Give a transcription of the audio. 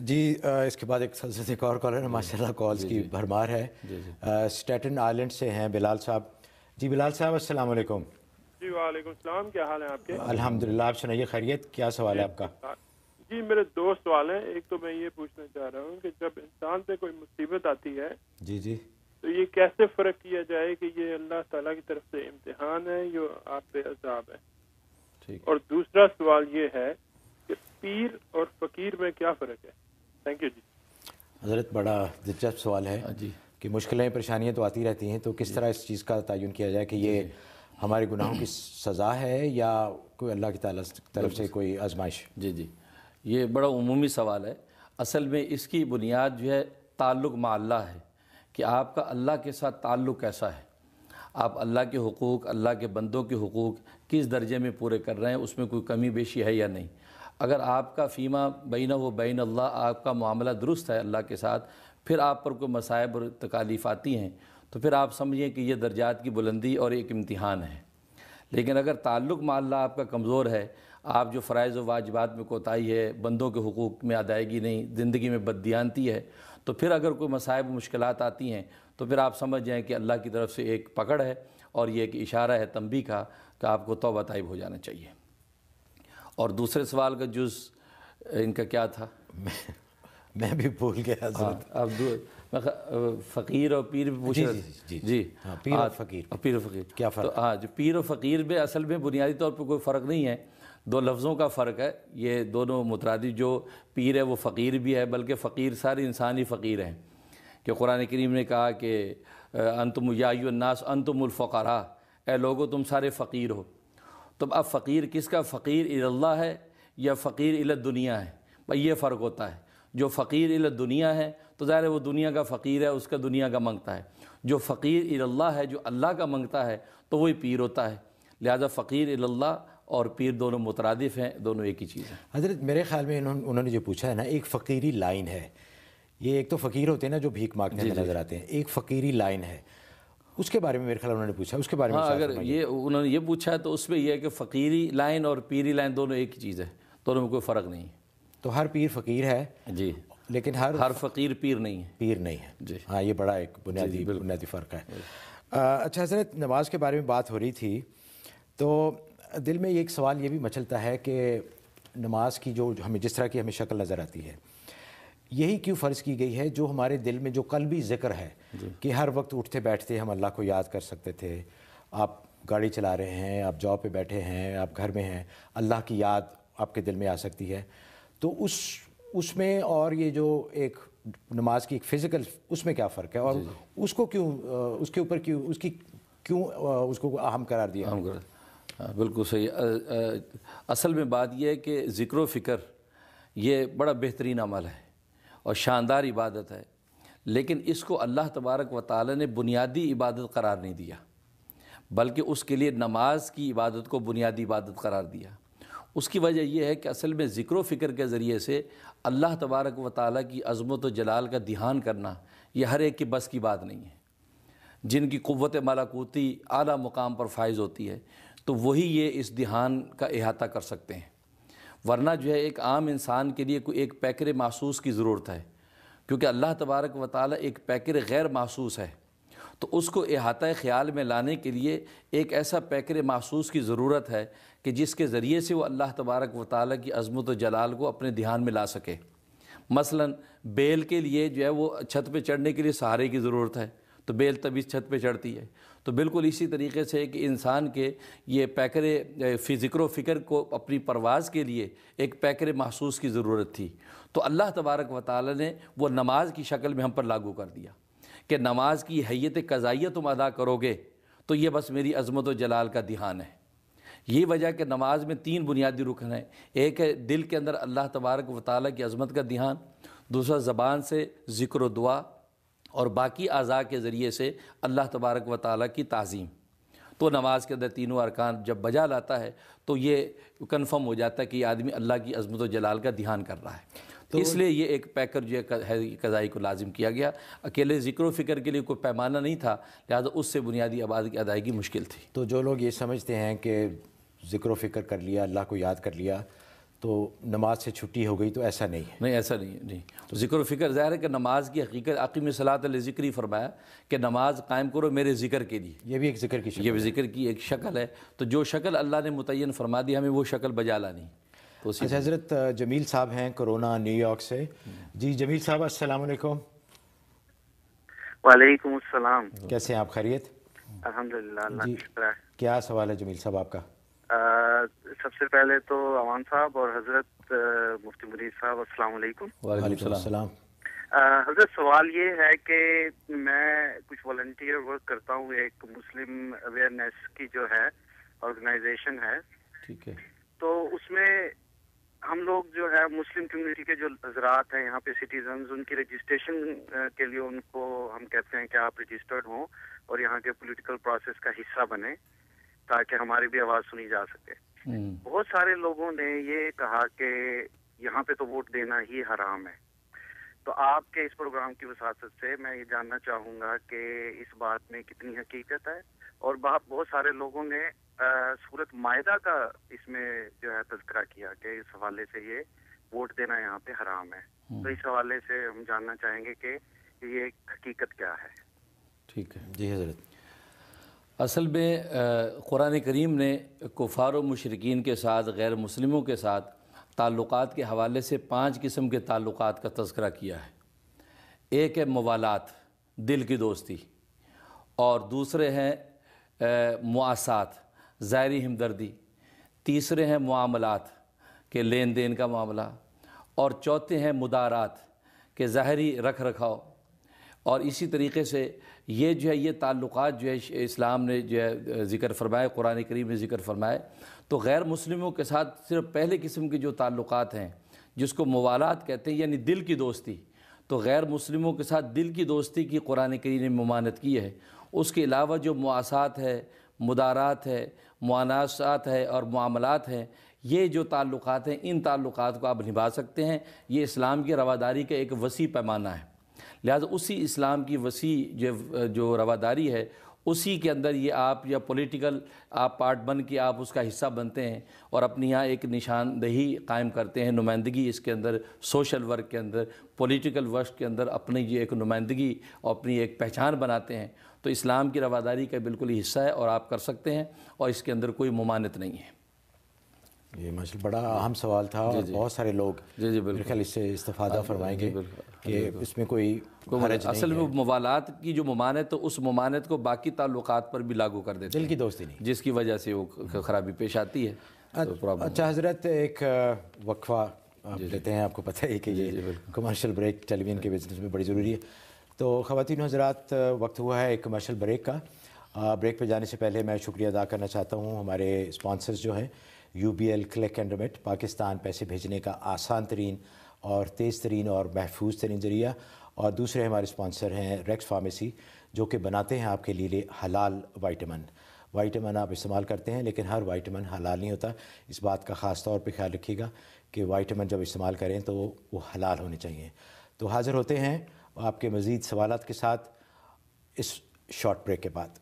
जी आ, इसके बाद एक से एक और कॉलर है माशाल्लाह कॉल्स की भरमार है स्टेटन आइलैंड से हैं बिलाल साहब जी बिलाल साहब अस्सलाम वालेकुम जी वालेकुम सलाम क्या हाल है आपके अल्हम्दुलिल्लाह आप सुनाइए खैरियत क्या सवाल है आपका जी मेरे दो सवाल हैं एक तो मैं ये पूछना चाह रहा हूँ कि जब इंसान पे कोई मुसीबत आती है जी जी तो ये कैसे फ़र्क किया जाए कि ये अल्लाह ताला की तरफ से इम्तिहान है या आप पे अजाब है ठीक और दूसरा सवाल ये है पीर और फकीर में क्या फ़र्क है थैंक यू जी हजरत बड़ा दिलचस्प सवाल है हाँ जी कि मुश्किलें परेशानियाँ तो आती रहती हैं तो किस तरह इस चीज़ का तयन किया जाए कि ये हमारे गुनाहों की सज़ा है या कोई अल्लाह की तरफ से कोई आजमाइश जी जी ये बड़ा उमूमी सवाल है असल में इसकी बुनियाद जो है ताल्लुक़ माल्ला है कि आपका अल्लाह के साथ ताल्लुक़ कैसा है आप अल्लाह के हकूक़ अल्लाह के बंदों के हकूक़ किस दर्जे में पूरे कर रहे हैं उसमें कोई कमी बेशी है या नहीं अगर आपका फ़ीमा बैन व बैन अल्लाह आपका मामला दुरुस्त है अल्लाह के साथ फिर आप पर कोई मसायब और तकालीफ आती हैं तो फिर आप समझिए कि यह दर्जात की बुलंदी और एक इम्तिहान है लेकिन अगर ताल्लुक़ माल्ला आपका कमज़ोर है आप जो फ़रज़ व वाजबात में कोताही है बंदों के हकूक़ में अदायगी नहीं ज़िंदगी में बददियानती है तो फिर अगर कोई मसायब मुश्किल आती हैं तो फिर आप समझ जाएँ कि अल्लाह की तरफ से एक पकड़ है और ये एक इशारा है तंबी का कि आपको तोबा तयब हो जाना चाहिए और दूसरे सवाल का जुज इनका क्या था मैं मैं भी भूल गया हाँ, अब फ़कीर और पीर भी पूछ जी, जी जी, जी हाँ, पीर और हाँ, फ़कीर पीर और फ़कीर क्या फ़र्क तो हाँ जो पीर और फ़कीर में असल में बुनियादी तौर पर कोई फ़र्क नहीं है दो लफ्ज़ों का फ़र्क है ये दोनों मुतरद जो पीर है वो फ़कीर भी है बल्कि फ़कीर सारे इंसान ही फ़कीर हैं कि कुरान करीम ने कहा कि अंतम यानास अंतमुलफ़ारा ए लोगो तुम सारे फ़कीर हो तो अब फ़कीर किसका फ़कीर इल्ला है या फ़कीर इलत दुनिया है भाई ये फ़र्क होता है जो फ़कीर इलत दुनिया है तो ज़ाहिर है वो दुनिया का फ़कीर है उसका दुनिया का मंगता है जो फ़कीर इल्ला है जो अल्लाह का मंगता है तो वही पीर होता है लिहाजा फ़कीर अल्लाह और पीर दोनों मुतरदफ़ हैं दोनों एक ही चीज़ है हजरत मेरे ख्याल में उन्होंने जो पूछा है ना एक फ़कीरी लाइन है ये एक तो फ़कीर होते हैं ना जो भीख मांगने नज़र आते हैं एक फ़कीरी लाइन है उसके बारे में मेरे ख्याल उन्होंने पूछा उसके बारे में हाँ, अगर ये उन्होंने ये पूछा तो उसमें यह है कि फ़कीरी लाइन और पीरी लाइन दोनों एक ही चीज़ है दोनों में कोई फ़र्क नहीं है तो हर पीर फ़कीर है जी लेकिन हर हर फ़कीर पीर नहीं है पीर नहीं है जी हाँ ये बड़ा एक बुनियादी बुनियादी फ़र्क है अच्छा हजरत नमाज के बारे में बात हो रही थी तो दिल में एक सवाल ये भी मचलता है कि नमाज की जो हमें जिस तरह की हमें शक्ल नज़र आती है यही क्यों फ़र्ज की गई है जो हमारे दिल में जो कल भी जिक्र है कि हर वक्त उठते बैठते हम अल्लाह को याद कर सकते थे आप गाड़ी चला रहे हैं आप जॉब पे बैठे हैं आप घर में हैं अल्लाह की याद आपके दिल में आ सकती है तो उस उसमें और ये जो एक नमाज की एक फ़िज़िकल उसमें क्या फ़र्क है और उसको क्यों उसके ऊपर क्यों उसकी क्यों उसको अहम करार दिया आम करार हाँ, बिल्कुल सही आ, आ, असल में बात यह है कि ज़िक्र फ़िक्र ये बड़ा बेहतरीन अमल है और शानदार इबादत है लेकिन इसको अल्लाह तबारक व ताली ने बुनियादी इबादत करार नहीं दिया बल्कि उसके लिए नमाज की इबादत को बुनियादी इबादत करार दिया उसकी वजह यह है कि असल में ज़िक्र फ़िक्र के ज़रिए से अल्लाह तबारक व ताली की अज़मत जलाल का ध्यान करना यह हर एक की बस की बात नहीं है जिनकी क़वत मलाकूती अली मुकाम पर फायज़ होती है तो वही ये इस ध्यान का अहाता कर सकते हैं वरना जो है एक आम इंसान के लिए कोई एक पैकर महसूस की ज़रूरत है क्योंकि अल्लाह तबारक व ताली एक पैकर गैर महसूस है तो उसको अहाता ख्याल में लाने के लिए एक ऐसा पैकर महसूस की ज़रूरत है कि जिसके ज़रिए से वो अल्लाह तबारक व ताली की अजमत जलाल को अपने ध्यान में ला सके मसलन बेल के लिए जो है वो छत पे चढ़ने के लिए सहारे की ज़रूरत है तो बेल तभी छत पे चढ़ती है तो बिल्कुल इसी तरीके से कि इंसान के ये पैकर फ़िक्र फ़िक्र को अपनी परवाज़ के लिए एक पैकर महसूस की ज़रूरत थी तो अल्लाह तबारक व ने वो नमाज की शक्ल में हम पर लागू कर दिया कि नमाज की हैत कज़ाइय तुम अदा करोगे तो ये बस मेरी अजमत व जलाल का ध्यान है ये वजह कि नमाज में तीन बुनियादी रुकन हैं एक है दिल के अंदर अल्लाह तबारक व ताली की अजमत का ध्यान दूसरा ज़बान से ज़िक्र दुआ और बाकी अज़ा के ज़रिए से अल्लाह तबारक व ताली की तज़ीम तो नमाज के अंदर तीनों अरकान जब बजा लाता है तो ये कन्फर्म हो जाता है कि आदमी अल्लाह की अजमत जलाल का ध्यान कर रहा है तो इसलिए ये एक पैकर जो है कज़ाई को लाजिम किया गया अकेले ज़िक्र फ़िक्र के लिए कोई पैमाना नहीं था लिहाजा उससे बुनियादी आबाद की अदायगी मुश्किल थी तो जो लोग ये समझते हैं कि ज़िक्र फ़िक्र कर लिया अल्लाह को याद कर लिया तो नमाज से छुट्टी हो गई तो ऐसा नहीं है नहीं ऐसा नहीं है नहीं तो जिक्र फ़िक्र ज़ाहिर है कि नमाज की हकीकत अकीम सलात ज़िक्र ही फरमाया कि नमाज कायम करो मेरे ज़िक्र के लिए यह भी एक ज़िक्र की शक्ल भी ज़िक्र की एक शक्ल है तो जो शक्ल अल्लाह ने मुतन फरमा दी हमें वो शक्ल बजा लानी तो अच्छा हज़रत जमील साहब हैं कोरोना न्यूयॉर्क से जी जमील साहब असल वालेकुम कैसे हैं आप खैरियत अलहमदिल्ला क्या सवाल है जमील साहब आपका सबसे पहले तो अवान साहब और हजरत मुफ्ती मुरीद साहब अस्सलाम वालेकुम हजरत सवाल ये है कि मैं कुछ वॉल्टियर वर्क करता हूँ एक मुस्लिम अवेयरनेस की जो है ऑर्गेनाइजेशन है ठीक है तो उसमें हम लोग जो है मुस्लिम कम्युनिटी के जो हजरात हैं यहाँ पे सिटीजन उनकी रजिस्ट्रेशन के लिए उनको हम कहते हैं कि आप रजिस्टर्ड हों और यहाँ के पॉलिटिकल प्रोसेस का हिस्सा बने ताकि हमारी भी आवाज़ सुनी जा सके हम्म। बहुत सारे लोगों ने ये कहा कि यहाँ पे तो वोट देना ही हराम है तो आपके इस प्रोग्राम की वसात से मैं ये जानना चाहूंगा कि इस बात में कितनी हकीकत है और बहुत सारे लोगों ने सूरत मायदा का इसमें जो है तस्करा किया कि इस हवाले से ये वोट देना यहाँ पे हराम है तो हम्म। इस हवाले से हम जानना चाहेंगे कि ये हकीकत क्या है ठीक है जी हजरत असल में कुरान करीम ने कुफ़ार मशरकिन के साथ गैर मुस्लिमों के साथ ताल्लुकात के हवाले से पाँच किस्म के ताल्लुकात का तस्करा किया है एक है मवालात दिल की दोस्ती और दूसरे हैं मुआसात ज़ाहरी हमदर्दी तीसरे हैं मामलात के लेन देन का मामला और चौथे हैं मुदारात के ज़ाहरी रख रखाव और इसी तरीके से ये जो है ये ताल्लुक जो है इस्लाम ने जो है ज़िक्र फरमाए कुरान करीम ने ज़िक्र फरमाए तो गैर मुस्लिमों के साथ सिर्फ पहले किस्म के जो ताल्लुक हैं जिसको मवालात कहते हैं यानी दिल की दोस्ती तो गैर मुस्लिमों के साथ दिल की दोस्ती की कुरान करीम ने ममानत की है उसके अलावा जो मुआसात है मुदारात है मुआनासात है और मामलात हैं ये जो ताल्लुक़ात हैं इन ताल्लुक़ात को आप निभा सकते हैं ये इस्लाम की रवादारी का एक वसी पैमाना है लिहाजा उसी इस्लाम की वसी जो जो रवादारी है उसी के अंदर ये आप या पॉलिटिकल आप पार्ट बन के आप उसका हिस्सा बनते हैं और अपने यहाँ एक निशानदही कायम करते हैं नुमाइंदगी इसके अंदर सोशल वर्क के अंदर पॉलिटिकल वर्क के अंदर अपनी ये एक नुमाइंदगी और अपनी एक पहचान बनाते हैं तो इस्लाम की रवादारी का बिल्कुल हिस्सा है और आप कर सकते हैं और इसके अंदर कोई ममानत नहीं है ये माशा बड़ा अहम सवाल था जी, और जी, बहुत सारे लोग जी जी बिल्कुल इससे इस्तादा हाँ, फरमाएंगे हाँ, कि इसमें कोई मतलब असल में मवालात की जो ममानत तो उस ममानत को बाकी ताल्लुक पर भी लागू कर देते दिल की दोस्ती नहीं जिसकी वजह से वो खराबी पेश आती है तो अच्छा, अच्छा हजरत एक वक्फा देते हैं आपको पता है कि ये कमर्शियल ब्रेक टेलीविजन के बिजनेस में बड़ी ज़रूरी है तो ख़वान हजरात वक्त हुआ है एक कमर्शियल ब्रेक का ब्रेक पर जाने से पहले मैं शुक्रिया अदा करना चाहता हूँ हमारे स्पॉन्सर्स जो हैं U B L click and remit Pakistan पैसे भेजने का आसान तरीन और तेज़ तरीन और महफूज तरीन ज़रिया और दूसरे हमारे स्पॉन्सर हैं रेक्स फार्मेसी जो कि बनाते हैं आपके लिए हलाल वाइटमन वाइटमन आप इस्तेमाल करते हैं लेकिन हर वाइटमन हलाल नहीं होता इस बात का ख़ास तौर पर ख्याल रखिएगा कि वाइटमन जब इस्तेमाल करें तो वो हलाल होने चाहिए तो हाज़िर होते हैं आपके मज़ीद सवाल के साथ इस शॉर्ट ब्रेक के बाद